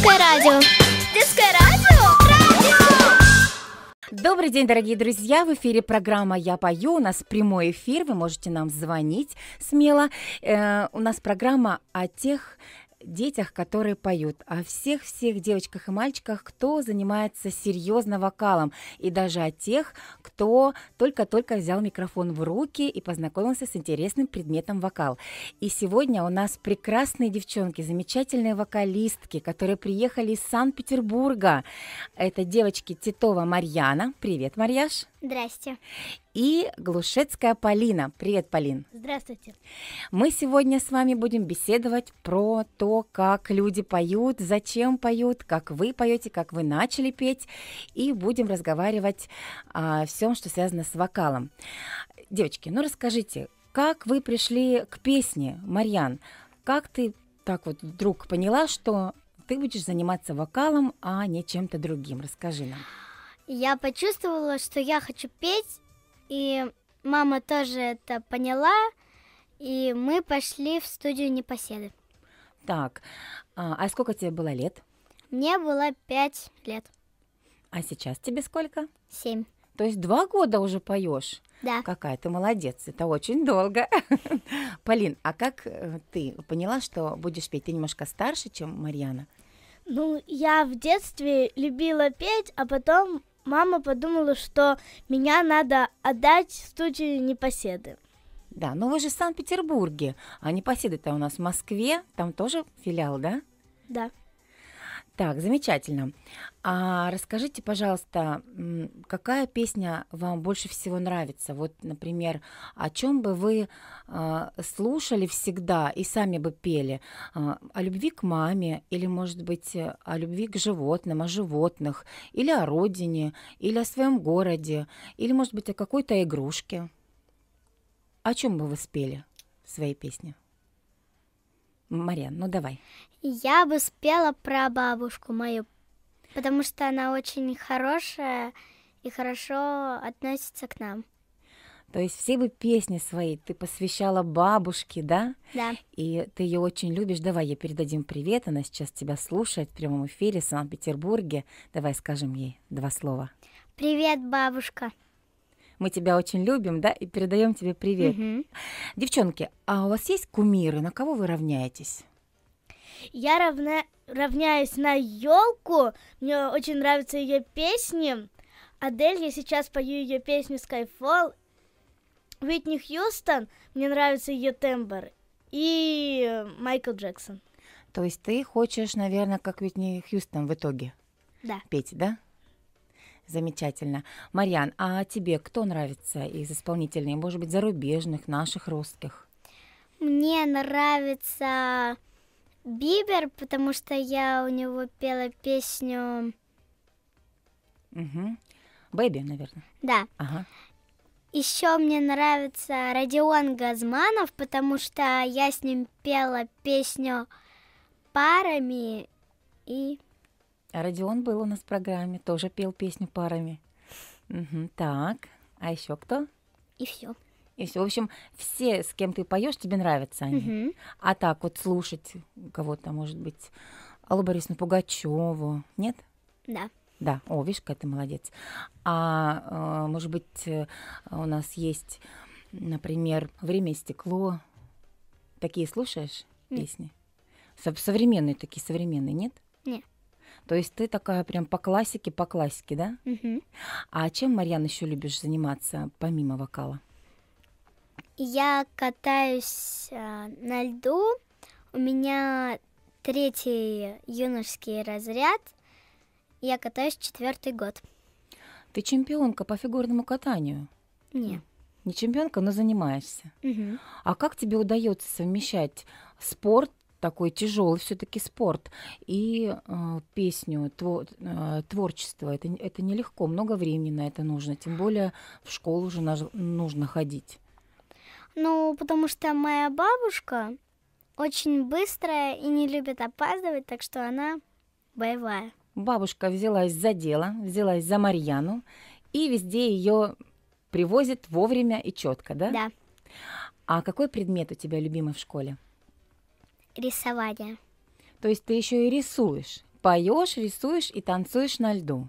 Детское радио. Детское радио? Добрый день, дорогие друзья! В эфире программа «Я пою». У нас прямой эфир, вы можете нам звонить смело. Э, у нас программа о тех детях, которые поют, о всех-всех девочках и мальчиках, кто занимается серьезно вокалом, и даже о тех, кто только-только взял микрофон в руки и познакомился с интересным предметом вокал. И сегодня у нас прекрасные девчонки, замечательные вокалистки, которые приехали из Санкт-Петербурга. Это девочки Титова Марьяна. Привет, Марьяш. Здрасте и Глушецкая Полина. Привет, Полин. Здравствуйте. Мы сегодня с вами будем беседовать про то, как люди поют, зачем поют, как вы поете, как вы начали петь, и будем разговаривать о а, всем, что связано с вокалом. Девочки, ну расскажите, как вы пришли к песне, Марьян? Как ты так вот вдруг поняла, что ты будешь заниматься вокалом, а не чем-то другим? Расскажи нам. Я почувствовала, что я хочу петь, и мама тоже это поняла, и мы пошли в студию Непоседы. Так, а, а сколько тебе было лет? Мне было пять лет. А сейчас тебе сколько? Семь. То есть два года уже поешь? Да. Какая ты молодец, это очень долго. Полин, а как э, ты поняла, что будешь петь? Ты немножко старше, чем Марьяна? Ну, я в детстве любила петь, а потом мама подумала, что меня надо отдать в студию непоседы. Да, но вы же в Санкт-Петербурге, а непоседы-то у нас в Москве, там тоже филиал, да? Да. Так, замечательно. А расскажите, пожалуйста, какая песня вам больше всего нравится? Вот, например, о чем бы вы э, слушали всегда и сами бы пели? Э, о любви к маме, или, может быть, э, о любви к животным, о животных, или о родине, или о своем городе, или, может быть, о какой-то игрушке? О чем бы вы спели в своей песне? Мария, ну давай. Я бы спела про бабушку мою, потому что она очень хорошая и хорошо относится к нам. То есть все бы песни свои ты посвящала бабушке, да? Да. И ты ее очень любишь. Давай я передадим привет. Она сейчас тебя слушает в прямом эфире в Санкт-Петербурге. Давай скажем ей два слова. Привет, бабушка. Мы тебя очень любим, да, и передаем тебе привет. Угу. Девчонки, а у вас есть кумиры? На кого вы равняетесь? Я равна... равняюсь на елку. Мне очень нравятся ее песни. Адель, я сейчас пою ее песню Skyfall. Уитни Хьюстон, мне нравится ее тембр. И Майкл Джексон. То есть ты хочешь, наверное, как Уитни Хьюстон в итоге? Да. Петь, да? Замечательно. Марьян, а тебе кто нравится из исполнителей, может быть, зарубежных, наших, русских? Мне нравится Бибер, потому что я у него пела песню... Угу. Бэби, наверное. Да. Ага. Еще мне нравится Родион Газманов, потому что я с ним пела песню парами и а Родион был у нас в программе, тоже пел песню парами. Угу, так, а еще кто? И все. И все. В общем, все, с кем ты поешь, тебе нравятся они. Угу. А так вот слушать кого-то, может быть, Аллу Борисовну Пугачеву, нет? Да. Да, о, видишь, какая ты молодец. А э, может быть, э, у нас есть, например, «Время и стекло». Такие слушаешь песни? Нет. Современные такие, современные, нет? То есть ты такая прям по классике, по классике, да? А чем, Марьян, еще любишь заниматься помимо вокала? Я катаюсь а, на льду. У меня третий юношеский разряд. Я катаюсь четвертый год. Ты чемпионка по фигурному катанию? Нет. Не чемпионка, но занимаешься. Угу. А как тебе удается совмещать спорт такой тяжелый все-таки спорт. И э, песню, твор э, творчество, это, это нелегко, много времени на это нужно, тем более в школу уже нужно ходить. Ну, потому что моя бабушка очень быстрая и не любит опаздывать, так что она боевая. Бабушка взялась за дело, взялась за Марьяну, и везде ее привозит вовремя и четко, да? Да. А какой предмет у тебя любимый в школе? рисования. То есть ты еще и рисуешь? Поешь, рисуешь и танцуешь на льду?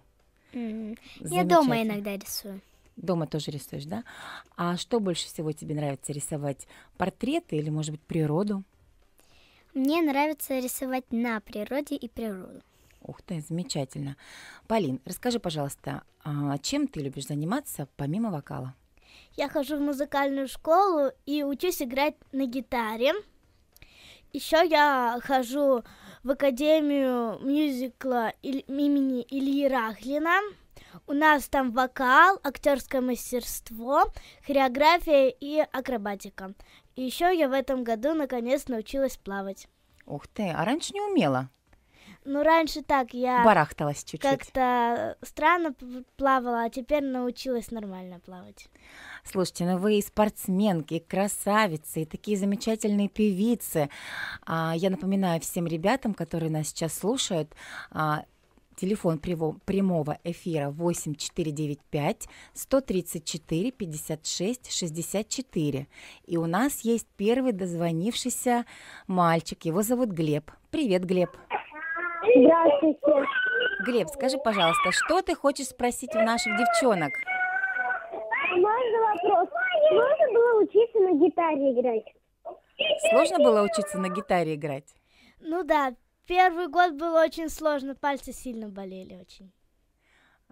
Mm. Я дома иногда рисую. Дома тоже рисуешь, да? А что больше всего тебе нравится рисовать? Портреты или, может быть, природу? Мне нравится рисовать на природе и природу. Ух ты, замечательно. Полин, расскажи, пожалуйста, а чем ты любишь заниматься помимо вокала? Я хожу в музыкальную школу и учусь играть на гитаре. Еще я хожу в Академию мюзикла имени Ильи Рахлина. У нас там вокал, актерское мастерство, хореография и акробатика. И еще я в этом году наконец научилась плавать. Ух ты, а раньше не умела? Ну, раньше так я... Барахталась чуть-чуть. Как-то странно плавала, а теперь научилась нормально плавать. Слушайте, ну вы и спортсменки, и красавицы, и такие замечательные певицы. А, я напоминаю всем ребятам, которые нас сейчас слушают, а, Телефон прямого эфира 8495 134 56 64. И у нас есть первый дозвонившийся мальчик. Его зовут Глеб. Привет, Глеб. Здравствуйте. Глеб, скажи, пожалуйста, что ты хочешь спросить у наших девчонок? Можно вопрос? Можно было учиться на гитаре играть? Сложно было учиться на гитаре играть? Ну да, первый год было очень сложно, пальцы сильно болели очень.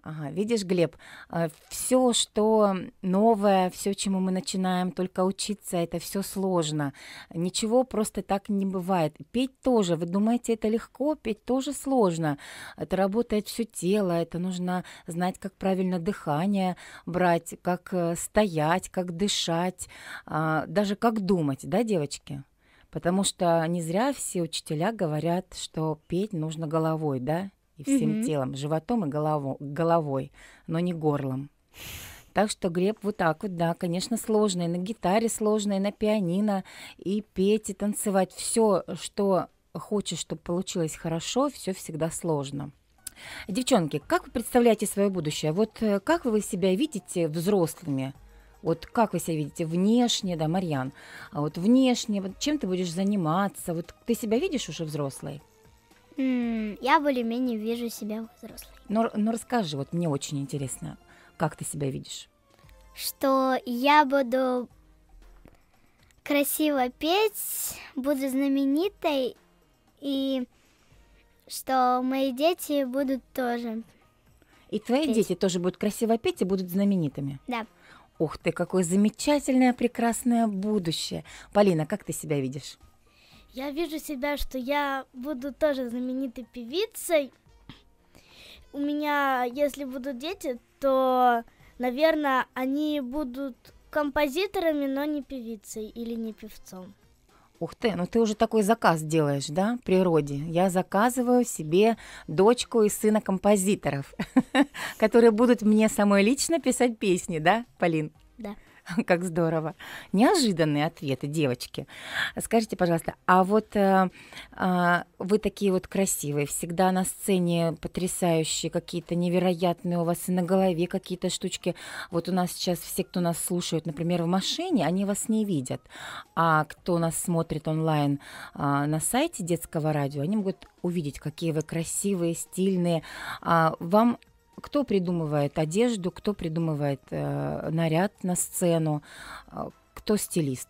Ага, видишь, Глеб, э, все, что новое, все, чему мы начинаем только учиться, это все сложно. Ничего просто так не бывает. Петь тоже, вы думаете, это легко, петь тоже сложно. Это работает все тело, это нужно знать, как правильно дыхание брать, как э, стоять, как дышать, а, даже как думать, да, девочки? Потому что не зря все учителя говорят, что петь нужно головой, да? и всем mm телом, животом и голово, головой, но не горлом. Так что греб вот так вот, да, конечно, сложно. на гитаре сложно, на пианино, и петь, и танцевать. Все, что хочешь, чтобы получилось хорошо, все всегда сложно. Девчонки, как вы представляете свое будущее? Вот э, как вы себя видите взрослыми? Вот как вы себя видите внешне, да, Марьян? А вот внешне, вот чем ты будешь заниматься? Вот ты себя видишь уже взрослой? Я более-менее вижу себя взрослой. Но, ну, но ну, расскажи, вот мне очень интересно, как ты себя видишь? Что я буду красиво петь, буду знаменитой, и что мои дети будут тоже. И твои петь. дети тоже будут красиво петь и будут знаменитыми? Да. Ух ты, какое замечательное, прекрасное будущее. Полина, как ты себя видишь? я вижу себя, что я буду тоже знаменитой певицей. У меня, если будут дети, то, наверное, они будут композиторами, но не певицей или не певцом. Ух ты, ну ты уже такой заказ делаешь, да, природе. Я заказываю себе дочку и сына композиторов, которые будут мне самой лично писать песни, да, Полин? Да. Как здорово. Неожиданные ответы, девочки. Скажите, пожалуйста, а вот э, э, вы такие вот красивые, всегда на сцене потрясающие, какие-то невероятные у вас и на голове какие-то штучки. Вот у нас сейчас все, кто нас слушают, например, в машине, они вас не видят. А кто нас смотрит онлайн э, на сайте детского радио, они могут увидеть, какие вы красивые, стильные. А, вам кто придумывает одежду, кто придумывает э, наряд на сцену, э, кто стилист?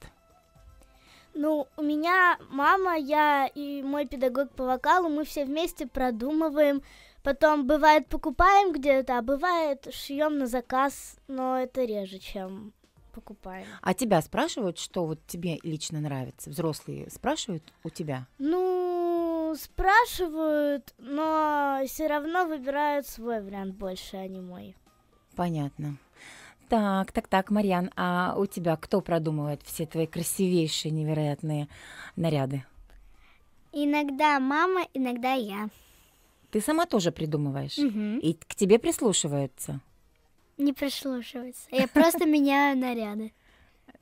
Ну, у меня мама, я и мой педагог по вокалу, мы все вместе продумываем. Потом бывает покупаем где-то, а бывает шьем на заказ, но это реже, чем покупаем. А тебя спрашивают, что вот тебе лично нравится? Взрослые спрашивают у тебя? Ну, спрашивают, но все равно выбирают свой вариант больше, а не мой. Понятно. Так, так, так, Марьян, а у тебя кто продумывает все твои красивейшие, невероятные наряды? Иногда мама, иногда я. Ты сама тоже придумываешь? Угу. И к тебе прислушиваются? Не прислушивается. Я просто меняю наряды.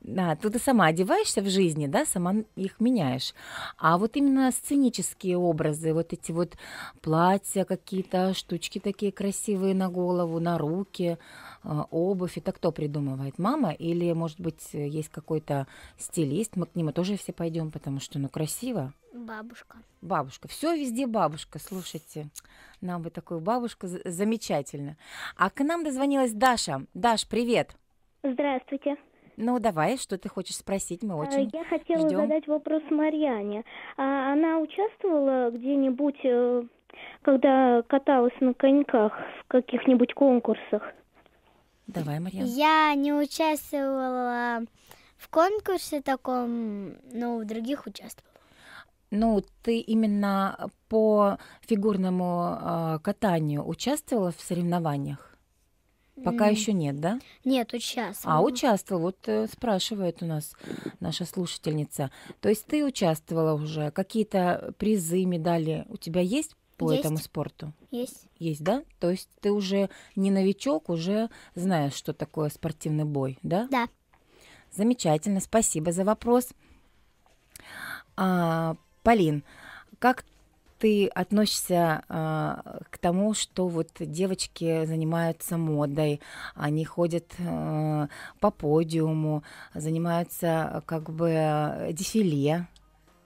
Да, ты, ты сама одеваешься в жизни, да, сама их меняешь. А вот именно сценические образы, вот эти вот платья, какие-то штучки такие красивые на голову, на руки, а, обувь. Это кто придумывает? Мама или, может быть, есть какой-то стилист? Мы к нему тоже все пойдем, потому что, ну, красиво. Бабушка. Бабушка. Все везде бабушка. Слушайте, нам бы такую бабушку замечательно. А к нам дозвонилась Даша. Даш, привет. Здравствуйте. Ну, давай, что ты хочешь спросить, мы а, очень Я хотела ждем. задать вопрос Марьяне. А она участвовала где-нибудь, э, когда каталась на коньках в каких-нибудь конкурсах? Давай, Марья. Я не участвовала в конкурсе таком, но в других участвовала. Ну, ты именно по фигурному э, катанию участвовала в соревнованиях? Пока mm. еще нет, да? Нет, участвовала. А, участвовала. Вот э, спрашивает у нас наша слушательница. То есть ты участвовала уже? Какие-то призы, медали у тебя есть? по есть. этому спорту? Есть. Есть, да? То есть ты уже не новичок, уже знаешь, что такое спортивный бой, да? Да. Замечательно, спасибо за вопрос. А, Полин, как ты относишься а, к тому, что вот девочки занимаются модой, они ходят а, по подиуму, занимаются как бы дефиле?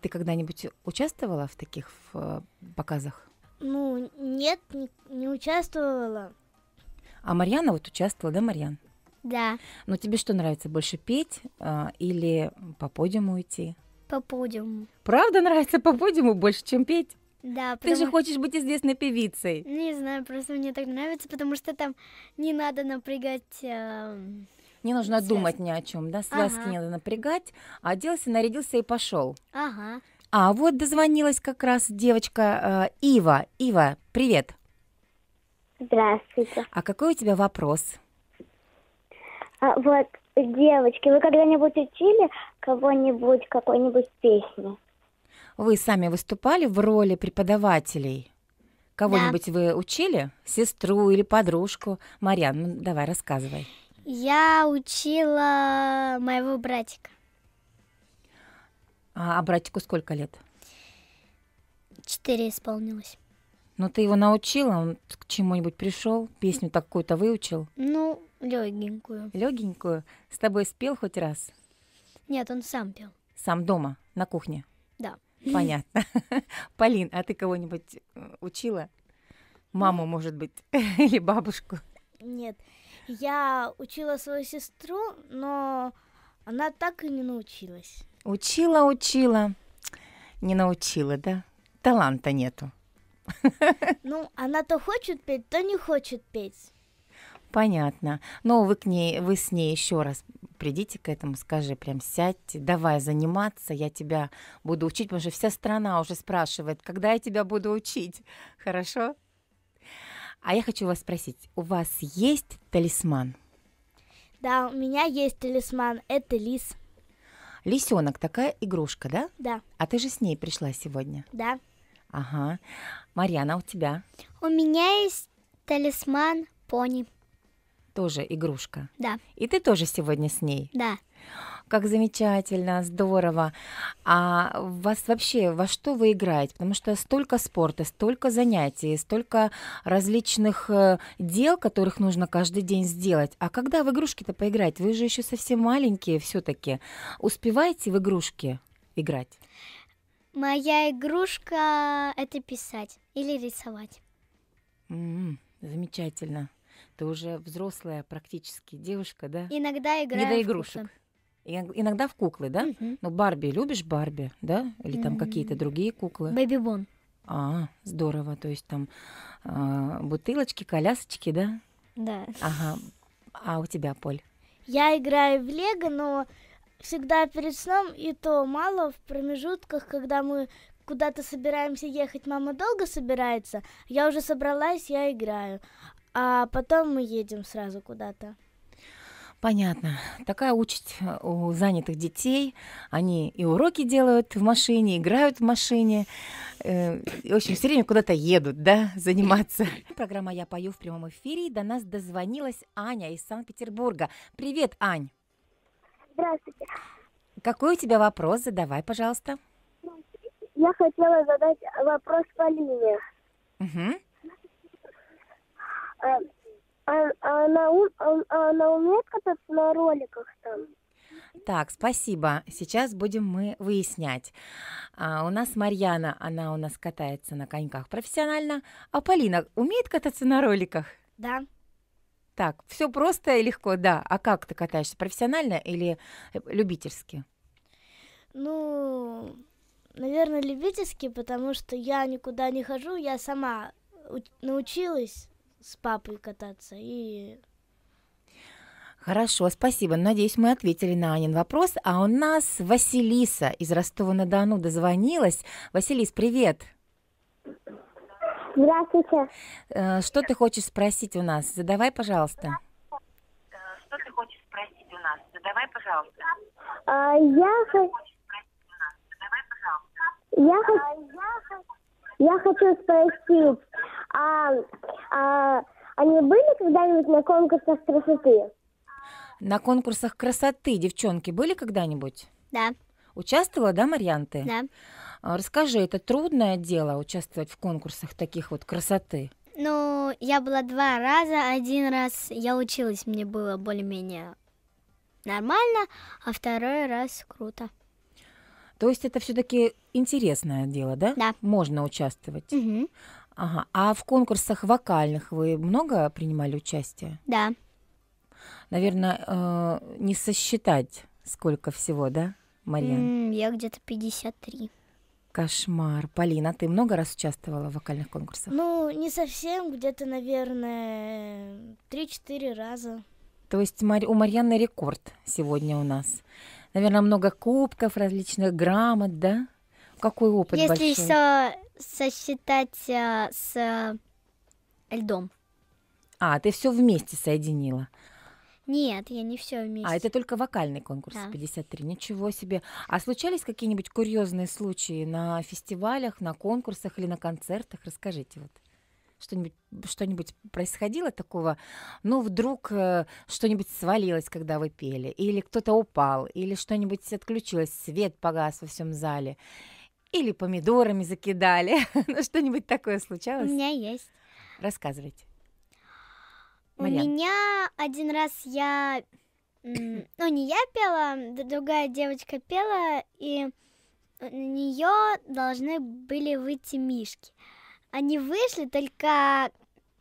Ты когда-нибудь участвовала в таких в, э, показах? Ну, нет, не, не участвовала. А Марьяна вот участвовала, да, Марьян? Да. Но тебе что нравится больше петь а, или по подиуму идти? По подиуму. Правда нравится по подиуму больше, чем петь? Да, потому... Ты же хочешь быть известной певицей. Не знаю, просто мне так нравится, потому что там не надо напрягать. Э... Не нужно связки. думать ни о чем, да? Связки ага. не надо напрягать. Оделся, нарядился и пошел. Ага. А вот дозвонилась как раз девочка э, Ива. Ива, привет. Здравствуйте. А какой у тебя вопрос? А, вот, девочки, вы когда-нибудь учили кого-нибудь какой-нибудь песни? Вы сами выступали в роли преподавателей? Кого-нибудь да. вы учили? Сестру или подружку? Марьян, ну давай рассказывай. Я учила моего братика. А, а братику сколько лет? Четыре исполнилось. Но ну, ты его научила, он к чему-нибудь пришел, песню такую-то выучил? Ну, легенькую. Легенькую? С тобой спел хоть раз? Нет, он сам пел. Сам дома, на кухне? Да. Понятно. Полин, а ты кого-нибудь э, учила? Маму, может быть, или бабушку? Нет. Я учила свою сестру, но она так и не научилась. Учила, учила, не научила, да? Таланта нету. Ну, она-то хочет петь, то не хочет петь. Понятно. Но вы к ней, вы с ней еще раз придите к этому, скажи, прям сядьте, давай заниматься, я тебя буду учить, потому что вся страна уже спрашивает, когда я тебя буду учить, хорошо? А я хочу вас спросить, у вас есть талисман? Да, у меня есть талисман, это лис. Лисенок такая игрушка, да? Да. А ты же с ней пришла сегодня? Да. Ага. Марьяна, а у тебя? У меня есть талисман пони тоже игрушка. Да. И ты тоже сегодня с ней? Да. Как замечательно, здорово. А вас вообще во что вы играете? Потому что столько спорта, столько занятий, столько различных э, дел, которых нужно каждый день сделать. А когда в игрушки-то поиграть? Вы же еще совсем маленькие все-таки. Успеваете в игрушки играть? Моя игрушка это писать или рисовать. Mm-hmm, замечательно. Ты уже взрослая практически девушка, да? Иногда играю Не до игрушек. Иногда в куклы, да? Угу. Ну, Барби, любишь Барби, да? Или там угу. какие-то другие куклы? Бэби Бон. А, здорово. То есть там э, бутылочки, колясочки, да? Да. Ага. А у тебя, Поль? Я играю в Лего, но всегда перед сном, и то мало в промежутках, когда мы куда-то собираемся ехать, мама долго собирается, а я уже собралась, я играю а потом мы едем сразу куда-то. Понятно. Такая участь э, у занятых детей. Они и уроки делают в машине, играют в машине. в э, общем, все время куда-то едут, да, заниматься. Программа «Я пою» в прямом эфире. До нас дозвонилась Аня из Санкт-Петербурга. Привет, Ань. Здравствуйте. Какой у тебя вопрос? Задавай, пожалуйста. Я хотела задать вопрос Полине. Угу. А, а, она, а, она а, а умеет кататься на роликах там? Так, спасибо. Сейчас будем мы выяснять. А, у нас Марьяна, она у нас катается на коньках профессионально. А Полина умеет кататься на роликах? Да. Так, все просто и легко, да. А как ты катаешься, профессионально или э, любительски? Ну, наверное, любительски, потому что я никуда не хожу, я сама научилась с папой кататься и Хорошо, спасибо. Надеюсь, мы ответили на Анин вопрос. А у нас Василиса из Ростова-на-Дону дозвонилась. Василис, привет. Здравствуйте. Э, что ты хочешь спросить у нас? Задавай, пожалуйста. Что ты хочешь спросить у нас? Задавай, пожалуйста. А, я хочу... Я хочу... Я хочу спросить, а, а они были когда-нибудь на конкурсах красоты? На конкурсах красоты девчонки были когда-нибудь? Да. Участвовала, да, Марьян, Да. А, расскажи, это трудное дело участвовать в конкурсах таких вот красоты? Ну, я была два раза. Один раз я училась, мне было более-менее нормально, а второй раз круто. То есть это все-таки интересное дело, да? Да. Можно участвовать. Угу. Ага. А в конкурсах вокальных вы много принимали участие? Да. Наверное, э, не сосчитать, сколько всего, да, Марьян? я где-то 53. Кошмар. Полина, а ты много раз участвовала в вокальных конкурсах? Ну, не совсем, где-то, наверное, 3-4 раза. То есть у Марьяны рекорд сегодня у нас наверное, много кубков, различных грамот, да? Какой опыт Если большой? Если со сосчитать э, с э, льдом. А, ты все вместе соединила. Нет, я не все а, вместе. А это только вокальный конкурс да. 53. Ничего себе. А случались какие-нибудь курьезные случаи на фестивалях, на конкурсах или на концертах? Расскажите вот что-нибудь что-нибудь происходило такого, ну, вдруг э, что-нибудь свалилось, когда вы пели, или кто-то упал, или что-нибудь отключилось, свет погас во всем зале, или помидорами закидали. ну, что-нибудь такое случалось? У меня есть. Рассказывайте. У Марьян. меня один раз я... Ну, не я пела, другая девочка пела, и на нее должны были выйти мишки. Они вышли, только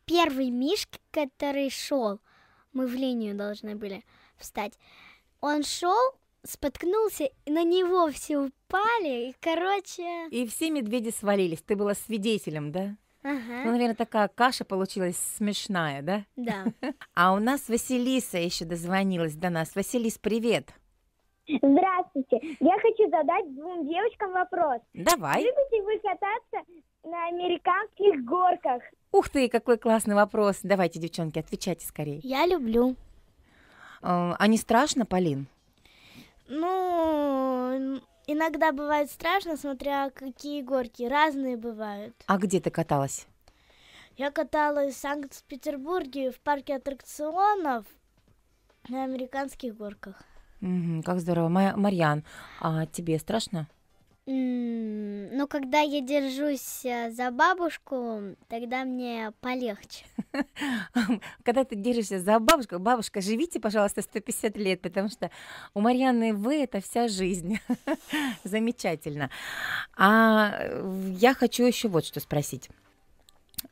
первый Мишка, который шел, мы в линию должны были встать, он шел, споткнулся, и на него все упали, и, короче... И все медведи свалились. Ты была свидетелем, да? Ага. Ну, наверное, такая каша получилась смешная, да? Да. А у нас Василиса еще дозвонилась до нас. Василис, привет. Здравствуйте. Я хочу задать двум девочкам вопрос. Давай. Любите вы кататься на американских горках. Ух ты, какой классный вопрос. Давайте, девчонки, отвечайте скорее. Я люблю. А, а не страшно, Полин? Ну, иногда бывает страшно, смотря какие горки. Разные бывают. А где ты каталась? Я каталась в Санкт-Петербурге в парке аттракционов на американских горках. Угу, как здорово. Марьян, а тебе страшно? Ну, когда я держусь э, за бабушку, тогда мне полегче. Когда ты держишься за бабушку, бабушка, живите, пожалуйста, 150 лет, потому что у Марьяны вы это вся жизнь. Замечательно. А э, я хочу еще вот что спросить.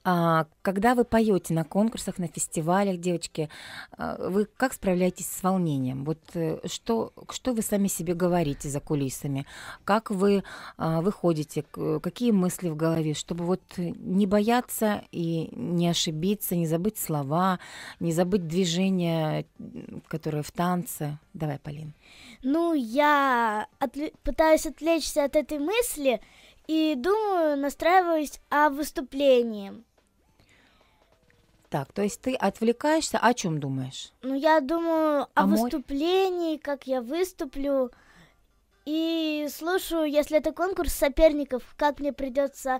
А, когда вы поете на конкурсах, на фестивалях, девочки, а, вы как справляетесь с волнением? Вот э, что, что вы сами себе говорите за кулисами? Как вы а, выходите? Какие мысли в голове, чтобы вот не бояться и не ошибиться, не забыть слова, не забыть движения, которые в танце? Давай, Полин. Ну, я отвл- пытаюсь отвлечься от этой мысли и думаю, настраиваюсь о выступлении. Так, то есть ты отвлекаешься, о чем думаешь? Ну, я думаю о, о мой... выступлении, как я выступлю. И слушаю, если это конкурс соперников, как мне придется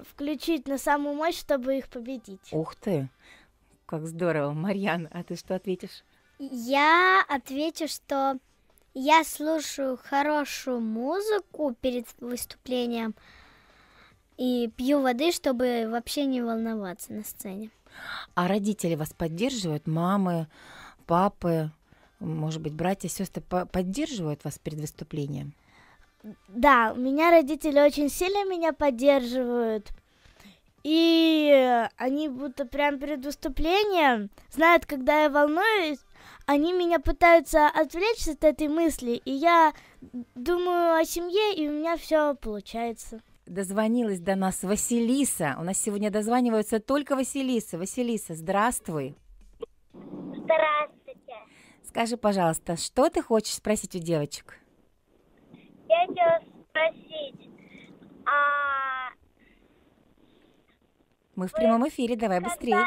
включить на самую мощь, чтобы их победить. Ух ты! Как здорово, Марьяна, а ты что ответишь? Я отвечу, что я слушаю хорошую музыку перед выступлением и пью воды, чтобы вообще не волноваться на сцене. А родители вас поддерживают, мамы, папы, может быть, братья, сестры поддерживают вас перед выступлением? Да, у меня родители очень сильно меня поддерживают. И они будто прям перед выступлением знают, когда я волнуюсь, они меня пытаются отвлечь от этой мысли, и я думаю о семье, и у меня все получается дозвонилась до нас Василиса. У нас сегодня дозваниваются только Василиса. Василиса, здравствуй. Здравствуйте. Скажи, пожалуйста, что ты хочешь спросить у девочек? Я хотела спросить, а... Мы в прямом эфире, давай быстрее.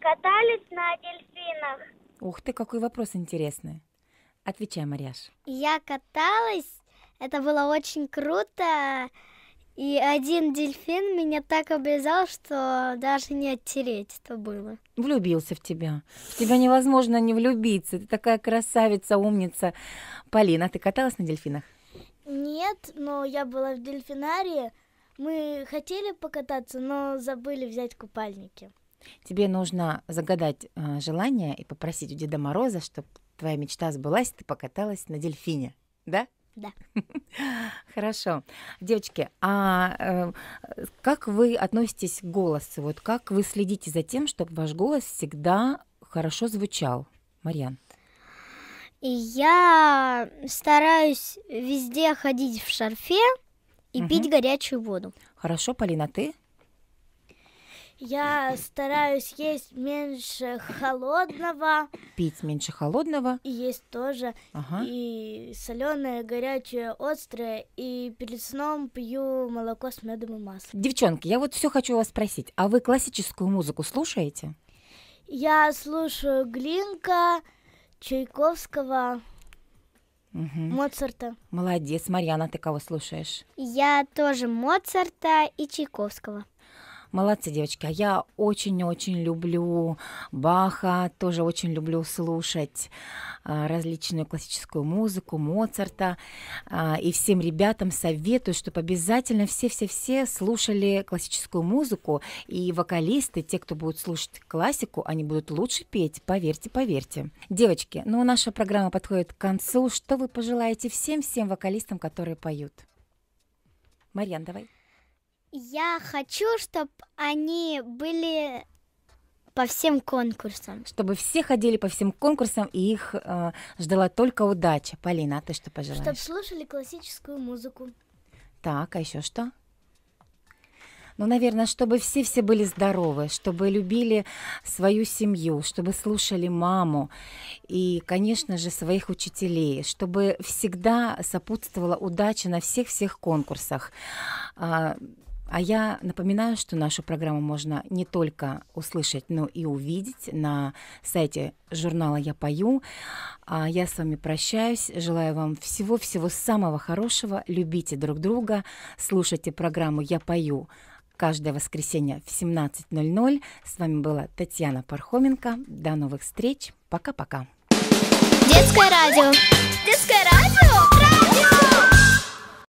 Катались на дельфинах? Ух ты, какой вопрос интересный. Отвечай, Марьяш. Я каталась это было очень круто. И один дельфин меня так облизал, что даже не оттереть это было. Влюбился в тебя. В тебя невозможно не влюбиться. Ты такая красавица, умница. Полина, ты каталась на дельфинах? Нет, но я была в дельфинарии. Мы хотели покататься, но забыли взять купальники. Тебе нужно загадать э, желание и попросить у Деда Мороза, чтобы твоя мечта сбылась, ты покаталась на дельфине, да? Да. Хорошо. Девочки, а э, как вы относитесь к голосу? Вот как вы следите за тем, чтобы ваш голос всегда хорошо звучал? Марьян. И я стараюсь везде ходить в шарфе и угу. пить горячую воду. Хорошо, Полина, а ты? Я стараюсь есть меньше холодного. Пить меньше холодного. И есть тоже. Ага. И соленое, горячее, острое. И перед сном пью молоко с медом и маслом. Девчонки, я вот все хочу вас спросить. А вы классическую музыку слушаете? Я слушаю Глинка, Чайковского, Угу. Моцарта. Молодец, Марьяна, ты кого слушаешь? Я тоже Моцарта и Чайковского. Молодцы, девочки. А я очень-очень люблю Баха, тоже очень люблю слушать а, различную классическую музыку, Моцарта. А, и всем ребятам советую, чтобы обязательно все-все-все слушали классическую музыку. И вокалисты, те, кто будут слушать классику, они будут лучше петь, поверьте, поверьте. Девочки, ну наша программа подходит к концу. Что вы пожелаете всем-всем вокалистам, которые поют? Марьян, давай. Я хочу, чтобы они были по всем конкурсам. Чтобы все ходили по всем конкурсам и их э, ждала только удача. Полина, а ты что пожелаешь? Чтобы слушали классическую музыку. Так, а еще что? Ну, наверное, чтобы все-все были здоровы, чтобы любили свою семью, чтобы слушали маму и, конечно же, своих учителей, чтобы всегда сопутствовала удача на всех-всех конкурсах. А, а я напоминаю, что нашу программу можно не только услышать, но и увидеть на сайте журнала «Я пою». А я с вами прощаюсь. Желаю вам всего-всего самого хорошего. Любите друг друга. Слушайте программу «Я пою» каждое воскресенье в 17.00. С вами была Татьяна Пархоменко. До новых встреч. Пока-пока. Детское радио. Детское радио.